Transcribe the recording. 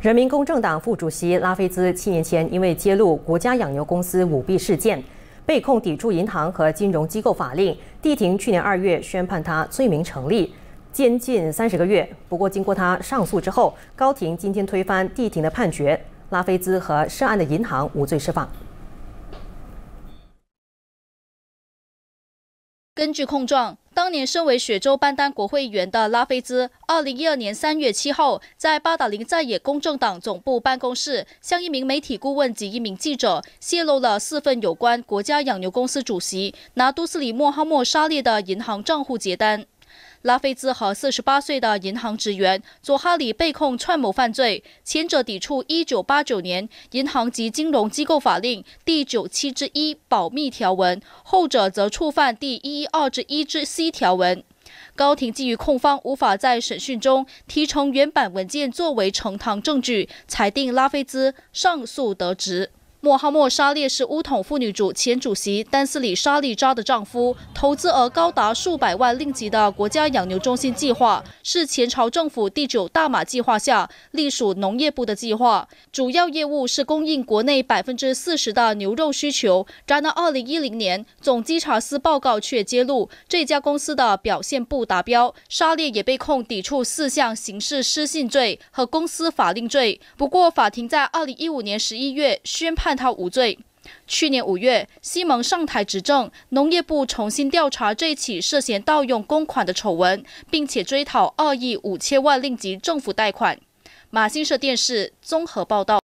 人民公正党副主席拉菲兹七年前因为揭露国家养牛公司舞弊事件，被控抵触银行和金融机构法令，地庭去年二月宣判他罪名成立，监禁三十个月。不过经过他上诉之后，高庭今天推翻地庭的判决，拉菲兹和涉案的银行无罪释放。根据控状，当年身为雪州班丹国会议员的拉菲兹，二零一二年三月七号，在巴达林在野公正党总部办公室，向一名媒体顾问及一名记者泄露了四份有关国家养牛公司主席拿都斯里莫哈默沙列的银行账户结单。拉菲兹和四十八岁的银行职员佐哈里被控串谋犯罪，前者抵触一九八九年银行及金融机构法令第九七之一保密条文，后者则触犯第一二之一之 c 条文。高庭基于控方无法在审讯中提呈原版文件作为呈堂证据，裁定拉菲兹上诉得直。莫哈莫·沙烈是巫统妇女主前主席丹斯里沙利扎的丈夫，投资额高达数百万令吉的国家养牛中心计划，是前朝政府第九大马计划下隶属农业部的计划，主要业务是供应国内百分之四十的牛肉需求。然而，二零一零年总稽查司报告却揭露这家公司的表现不达标，沙烈也被控抵触四项刑事失信罪和公司法令罪。不过，法庭在二零一五年十一月宣判。判他无罪。去年五月，西蒙上台执政，农业部重新调查这起涉嫌盗用公款的丑闻，并且追讨二亿五千万令吉政府贷款。马新社电视综合报道。